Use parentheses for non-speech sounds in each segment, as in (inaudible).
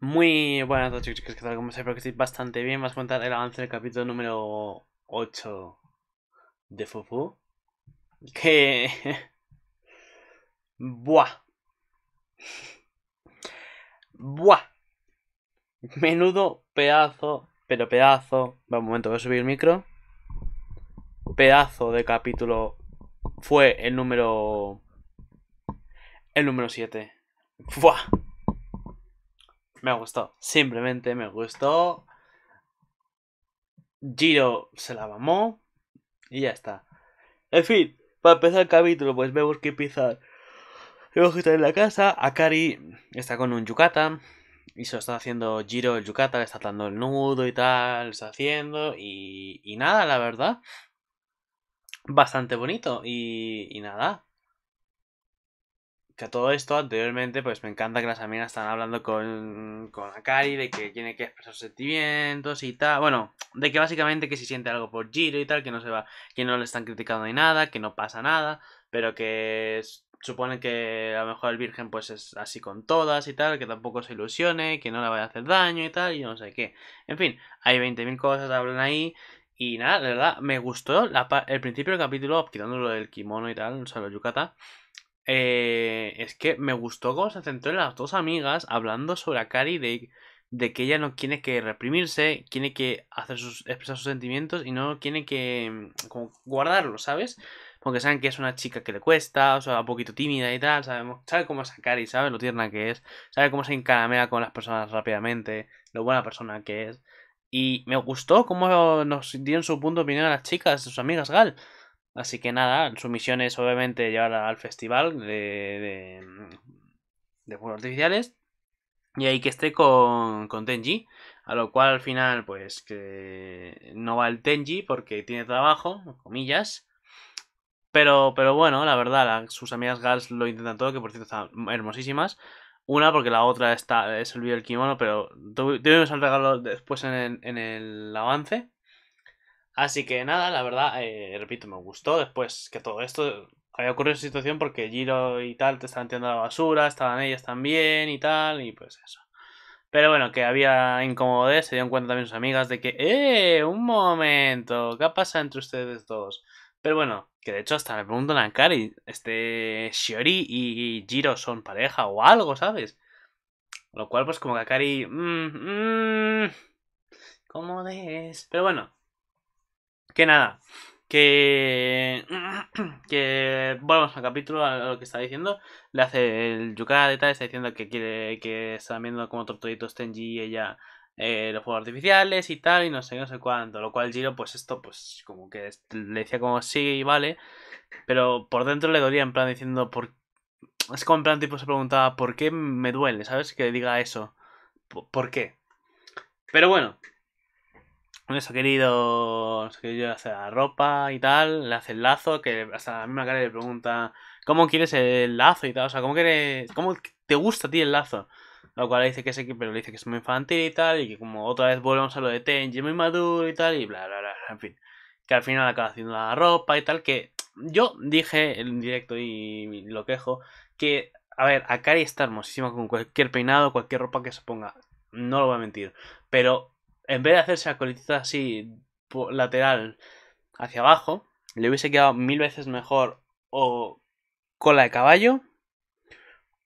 Muy buenas noches chicos, ¿qué tal? Como siempre, que estéis bastante bien. Vamos a contar el avance del capítulo número 8 de Fufu. Que... (laughs) Buah. ¡Buah! Menudo pedazo, pero pedazo. Va, un momento, voy a subir el micro. Pedazo de capítulo fue el número. El número 7. ¡Buah! Me gustó. Simplemente me gustó. Giro se la mamó. Y ya está. En fin, para empezar el capítulo, pues vemos que empieza... Luego que está en la casa, Akari está con un yukata. Y se está haciendo Giro el yukata, le está atando el nudo y tal, lo está haciendo. Y, y nada, la verdad. Bastante bonito. Y, nada, que todo esto anteriormente, pues me encanta que las amigas están hablando con, con Akari de que tiene que expresar sentimientos y tal. Bueno, de que básicamente que si siente algo por Giro y tal, que no se va, que no le están criticando ni nada, que no pasa nada, pero que es, supone que a lo mejor el virgen pues es así con todas y tal, que tampoco se ilusione, que no le vaya a hacer daño y tal, y no sé qué. En fin, hay 20.000 cosas, hablan ahí. Y nada, de verdad, me gustó el principio del capítulo, quitándolo del kimono y tal, o sea, lo yukata. Eh, es que me gustó cómo se centró en las dos amigas hablando sobre Akari de, de que ella no tiene que reprimirse, tiene que hacer sus, expresar sus sentimientos y no tiene que como guardarlos, ¿sabes? porque saben que es una chica que le cuesta, o sea, un poquito tímida y tal, sabemos, sabe cómo sacar y sabe lo tierna que es, sabe cómo se encaramea con las personas rápidamente, lo buena persona que es. Y me gustó cómo nos dieron su punto de opinión a las chicas, A sus amigas Gal. Así que nada, su misión es obviamente llevar al festival de, de, artificiales y ahí que esté con, con Tenji. A lo cual al final, pues que no va el Tenji porque tiene trabajo, comillas. Pero, bueno, la verdad, sus amigas Gals lo intentan todo, que por cierto están hermosísimas. Una, porque la otra está, es el video del kimono, pero tuvimos el regalo después en el, avance. Así que nada, la verdad, eh, repito, me gustó. Después que todo esto había ocurrido esa situación porque Giro y tal te estaban tirando la basura, estaban ellas también y tal, y pues eso. Pero bueno, que había incomodidad, se dieron cuenta también sus amigas de que, ¡eh! Un momento, ¿qué pasa entre ustedes dos? Pero bueno, que de hecho hasta me preguntan a Kari, este Shiori y Jiro son pareja o algo, ¿sabes? Lo cual pues como que Akari... Mmm, ¿Cómo es? Pero bueno. Que nada. Que... (clears throat) Que... Volvamos al capítulo, a lo que está diciendo. Le hace el Yukata de tal, está diciendo que quiere que están viendo como torturitos Tenji y ella eh, los juegos artificiales y tal, y no sé, no sé cuánto. Lo cual Giro, pues esto, pues como que le decía como sí y vale, pero por dentro le dolía en plan diciendo, por... es como en plan tipo se preguntaba, ¿por qué me duele? ¿Sabes? Que diga eso. ¿Por qué? Pero bueno, eso, querido. que yo hace la ropa y tal. Le hace el lazo. Que hasta la misma cara le pregunta. ¿Cómo quieres el lazo y tal? O sea, ¿cómo quieres. ¿Cómo te gusta a ti el lazo? lo cual dice que es pero le dice que es muy infantil y tal, y que como otra vez volvemos a lo de Tenji muy maduro y tal, y bla, bla, bla, en fin. Que al final acaba haciendo la ropa y tal, que yo dije en directo y lo quejo, que, a ver, Akari está hermosísima con cualquier peinado, cualquier ropa que se ponga, no lo voy a mentir, pero en vez de hacerse la coletita así lateral hacia abajo, le hubiese quedado mil veces mejor o cola de caballo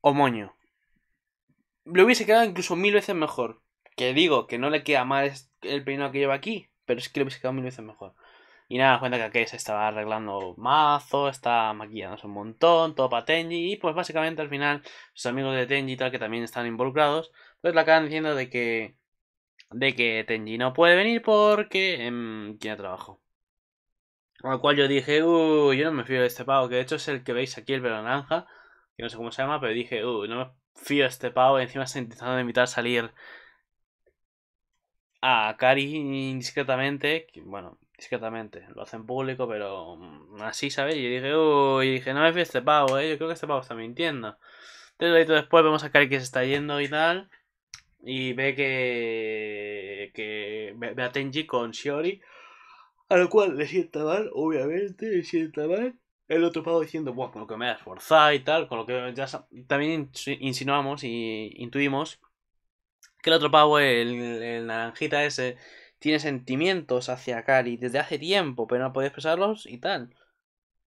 o moño le hubiese quedado incluso mil veces mejor. Que digo, que no le queda mal el peinado que lleva aquí, pero es que le hubiese quedado mil veces mejor. Y nada, cuenta que aquí se estaba arreglando mazo, está maquillándose un montón, todo para Tenji. Y pues básicamente al final, sus amigos de Tenji y tal, que también están involucrados, pues la acaban diciendo de que. de que Tenji no puede venir porque em, tiene trabajo. Con lo cual yo dije, Uy, yo no me fío de este pavo, que de hecho es el que veis aquí, el verde naranja, que no sé cómo se llama, pero dije, Uy, no me fío este pavo. encima está intentando invitar a salir a Kari indiscretamente. bueno, discretamente. Lo hacen público, pero mm, así, ¿sabes? Y dije, uy, dije, no me fío este pavo, ¿eh? Yo creo que este pavo está mintiendo. Entonces, después vemos a Kari que se está yendo y tal. Y ve que. que ve, ve a Tenji con Shiori. A lo cual le sienta mal, obviamente, le sienta mal el otro pavo diciendo, bueno, con lo que me ha esforzado y tal, con lo que ya también insinuamos y intuimos que el otro pavo, el, naranjita ese, tiene sentimientos hacia Kari desde hace tiempo, pero no puede expresarlos y tal.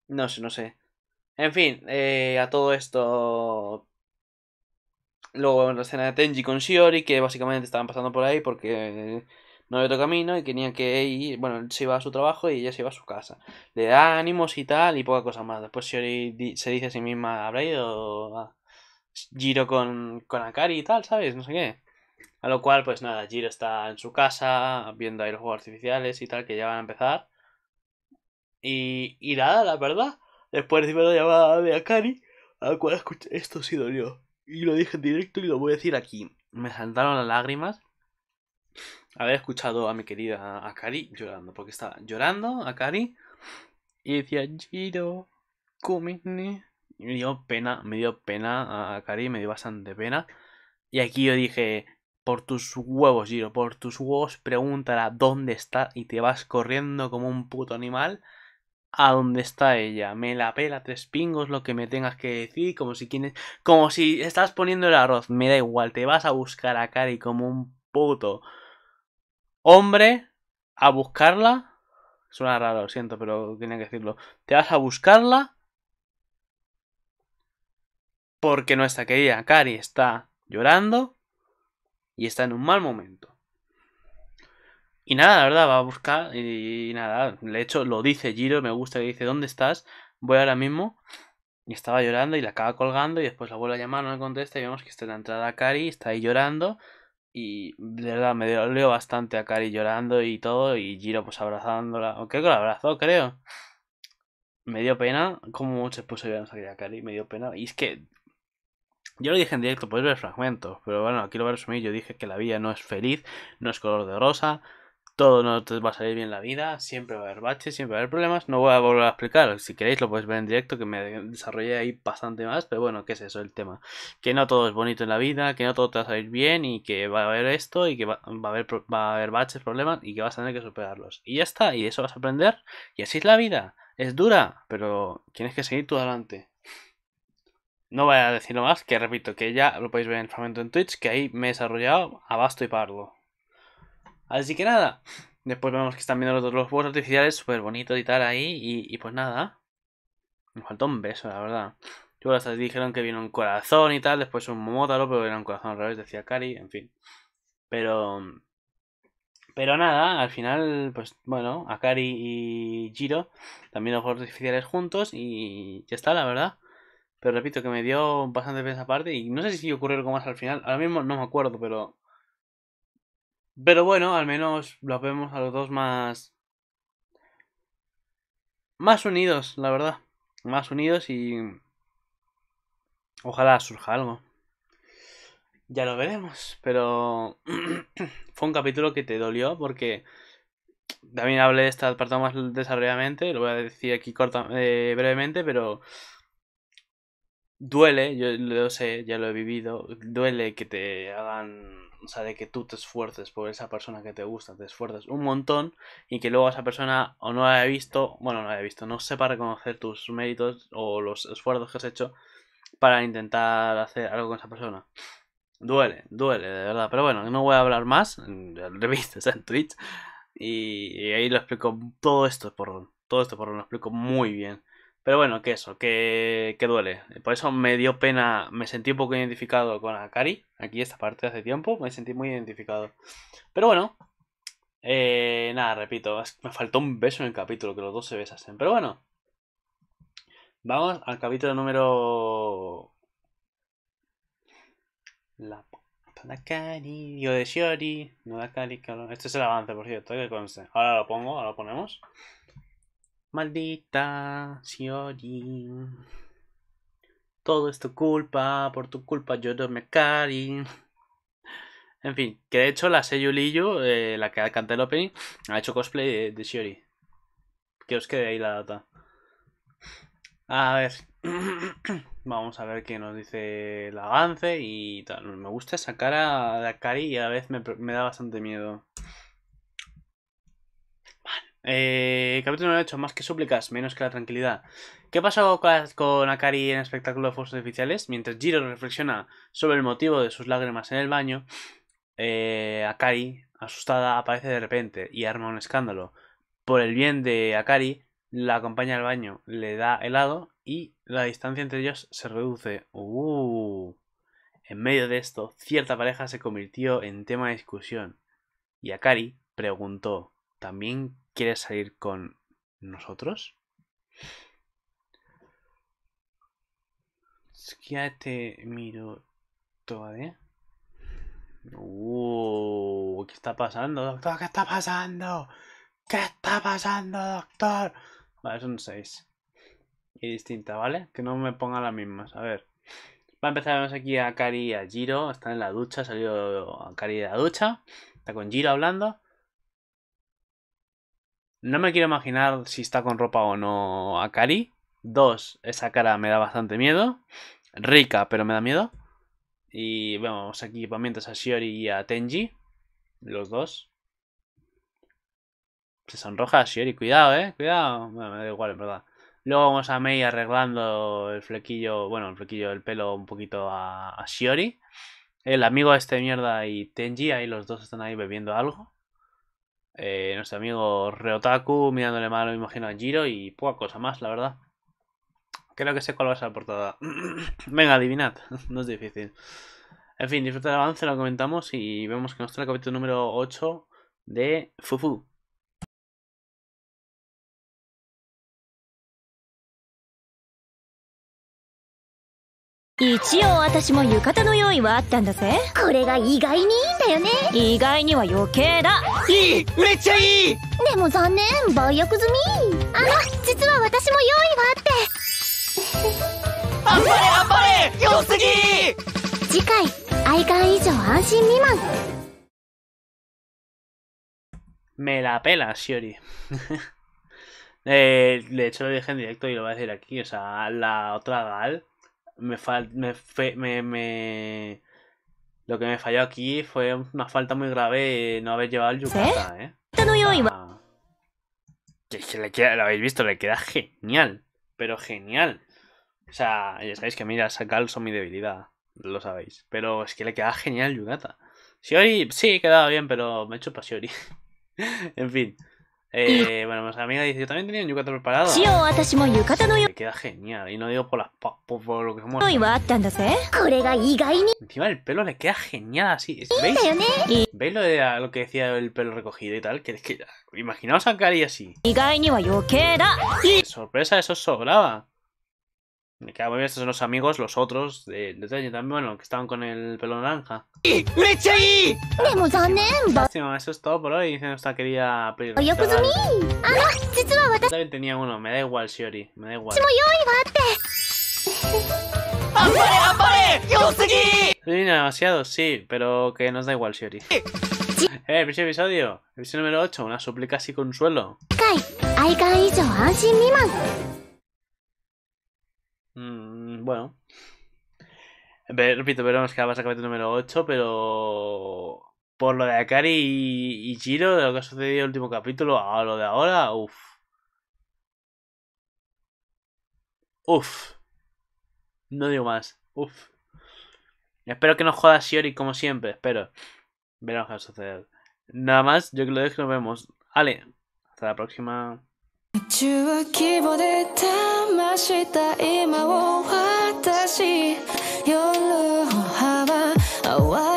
No sé, no sé. En fin, eh, a todo esto. Luego en la escena de Tenji con Shiori, que básicamente estaban pasando por ahí porque no había otro camino y tenía que ir, bueno, él se iba a su trabajo y ella se iba a su casa. Le da ánimos y tal y poca cosa más. Después se dice a sí misma, habrá ido a Giro con, con Akari y tal, ¿sabes? No sé qué. A lo cual, pues nada, Giro está en su casa, viendo ahí los juegos artificiales y tal, que ya van a empezar. Y, y nada, la verdad, después de la llamada de Akari, a la cual escuché, esto sí dolió. Y lo dije en directo y lo voy a decir aquí. Me saltaron las lágrimas haber escuchado a mi querida Akari llorando, porque estaba llorando Akari y decía Giro kumine. Y me dio pena, me dio pena a Akari, me dio bastante pena. Y aquí yo dije, por tus huevos, Giro, por tus huevos, pregúntala dónde está y te vas corriendo como un puto animal a dónde está ella. Me la pela tres pingos lo que me tengas que decir, como si quieres, como si estás poniendo el arroz, me da igual, te vas a buscar a Kari como un puto hombre a buscarla. Suena raro, lo siento, pero tenía que decirlo. Te vas a buscarla porque nuestra querida Cari está llorando y está en un mal momento. Y nada, la verdad, va a buscar y, nada, de hecho lo dice Giro, me gusta que dice, ¿dónde estás? Voy ahora mismo. Y estaba llorando y la acaba colgando y después la vuelve a llamar, no le contesta y vemos que está en la entrada Cari, está ahí llorando y de verdad me leo bastante a Cari llorando y todo, y Giro pues abrazándola. Creo que la abrazó, creo. Me dio pena como pues, se puso salir a Cari, me dio pena. Y es que yo lo dije en directo, podéis ver fragmentos, pero bueno, aquí lo voy a resumir. Yo dije que la vida no es feliz, no es color de rosa, todo no te va a salir bien la vida, siempre va a haber baches, siempre va a haber problemas, no voy a volver a explicar, si queréis lo podéis ver en directo, que me desarrollé ahí bastante más, pero bueno, ¿qué es eso el tema? Que no todo es bonito en la vida, que no todo te va a salir bien y que va a haber esto y que va, a, haber, va a haber baches, problemas y que vas a tener que superarlos. Y ya está, y eso vas a aprender y así es la vida, es dura, pero tienes que seguir tú adelante. No voy a decirlo más, que repito, que ya lo podéis ver en el fragmento en Twitch, que ahí me he desarrollado abasto y parlo. Así que nada. Después vemos que están viendo los, los juegos artificiales súper bonitos y tal ahí. Y, pues nada. Me faltó un beso, la verdad. Yo hasta dijeron que vino un corazón y tal. Después un momótalo, pero era un corazón al revés, decía Akari, En fin. Pero. Pero nada, al final, pues bueno, Akari y Giro también los juegos artificiales juntos y ya está, la verdad. Pero repito que me dio bastante de esa parte y no sé si ocurrió algo más al final. Ahora mismo no me acuerdo, pero pero bueno, al menos los vemos a los dos más... Más unidos, la verdad. Más unidos y... Ojalá surja algo. Ya lo veremos, pero... (clears throat) Fue un capítulo que te dolió porque... También hablé de este apartado más desarrolladamente, lo voy a decir aquí corta, eh, brevemente, pero duele, yo lo sé, ya lo he vivido, duele que te hagan o sea, de que tú te esfuerces por esa persona que te gusta, te esfuerces un montón y que luego esa persona o no la haya visto, bueno, no la haya visto, no sepa reconocer tus méritos o los esfuerzos que has hecho para intentar hacer algo con esa persona. Duele, duele, de verdad. Pero bueno, no voy a hablar más. Revistas en Twitch. Y, ahí lo explico todo esto, por todo esto, por lo explico muy bien. Pero bueno, que eso, que, que duele. Por eso me dio pena, me sentí un poco identificado con Akari, aquí esta parte hace tiempo, me sentí muy identificado. Pero bueno, eh, nada, repito, me faltó un beso en el capítulo, que los dos se besasen. Pero bueno, vamos al capítulo número... La de Akari, yo de Shiori, no Akari Este es el avance, por cierto, ¿eh? que conste. Ahora lo pongo, ahora lo ponemos. Maldita Shiori, Todo es tu culpa, por tu culpa yo no me cari. En fin, que de hecho la seiyu eh, la que canta el opening, ha hecho cosplay de, Shiori. Que os quede ahí la data. A ver. (clears throat) Vamos a ver qué nos dice el avance y tal. Me gusta esa cara de Akari y a la vez me da bastante miedo. Eh, capítulo hecho más que súplicas, menos que la tranquilidad. ¿Qué pasó con Akari en el espectáculo de fuerzas oficiales? Mientras Jiro reflexiona sobre el motivo de sus lágrimas en el baño, eh, Akari, asustada, aparece de repente y arma un escándalo. Por el bien de Akari, la acompaña al baño, le da helado y la distancia entre ellos se reduce. Uh. En medio de esto, cierta pareja se convirtió en tema de discusión y Akari preguntó, ¿también ¿Quieres salir con nosotros? Pues ya te miro todavía. Uh, ¿Qué está pasando, doctor? ¿Qué está pasando? ¿Qué está pasando, doctor? Vale, son seis. Y distinta, ¿vale? Que no me ponga las mismas. A ver. Va a empezar aquí a Kari y a Giro. Están en la ducha. Ha salido a Kari de la ducha. Está con Giro hablando. No me quiero imaginar si está con ropa o no a Kari. Dos, esa cara me da bastante miedo. Rica, pero me da miedo. Y vamos aquí equipamientos a Shiori y a Tenji. Los dos. Se sonroja Shiori, cuidado, eh, cuidado. Bueno, me da igual, en verdad. Luego vamos a Mei arreglando el flequillo, bueno, el flequillo, el pelo un poquito a, a Shiori. El amigo de este mierda y Tenji, ahí los dos están ahí bebiendo algo. Eh, nuestro amigo Reotaku mirándole mal, me imagino, a Giro y poca cosa más, la verdad. Creo que sé cuál va a ser la portada. (clears throat) Venga, adivinad, (laughs) no es difícil. En fin, disfrutad del avance, lo comentamos y vemos que nos trae el capítulo número 8 de Fufu. 一応私も浴衣の用意はあったんだぜこれが意外にいいんだよね意外には余計だいいめっちゃいいでも残念売約済みあの実は私も用意はあってあっぱれあっぱれ良すぎ次回「愛玩以上安心未満」メラペラ pela, Shiori. (laughs) eh, de hecho lo dije en directo y lo voy a decir aquí. O sea, la otra Gal me, fal me, me, Lo que me falló aquí fue una falta muy grave no haber llevado el yugata ¿eh? Que, le queda, lo habéis visto, le queda genial. Pero genial. O sea, ya sabéis que mira, sacar son mi debilidad. Lo sabéis. Pero es que le queda genial Yugata yugata Shiori, sí, quedaba bien, pero me he hecho para (laughs) en fin. Eh, bueno, nuestra amiga dice, yo también tenía un yukata preparado. Oh, Me queda genial, y no digo por las por, por lo que somos. Encima el pelo le queda genial así. ¿Veis? ¿Veis lo, de, lo que decía el pelo recogido y tal? Que, que imaginaos a Kari así. Sorpresa, eso sobraba. Me cago bien, estos son los amigos, los otros de, de también, bueno, que estaban con el pelo naranja. Eso es todo por hoy, dice nuestra querida pues ah, También tenía uno, me da igual, Shiori, me da igual. demasiado, sí, pero que nos da igual, Shiori. Eh, el primer episodio, episodio número 8, una súplica así consuelo. Mm, bueno. repito, veremos que va a el número 8, pero. Por lo de Akari y, y Giro, de lo que ha sucedido en el último capítulo, a lo de ahora, uff. Uff. No digo más. Uff. Espero que no joda Shiori como siempre. Espero. Veremos qué va a suceder. Nada más, yo que lo dejo nos vemos. Ale, hasta la próxima. 中は規模で騙した今を私夜を幅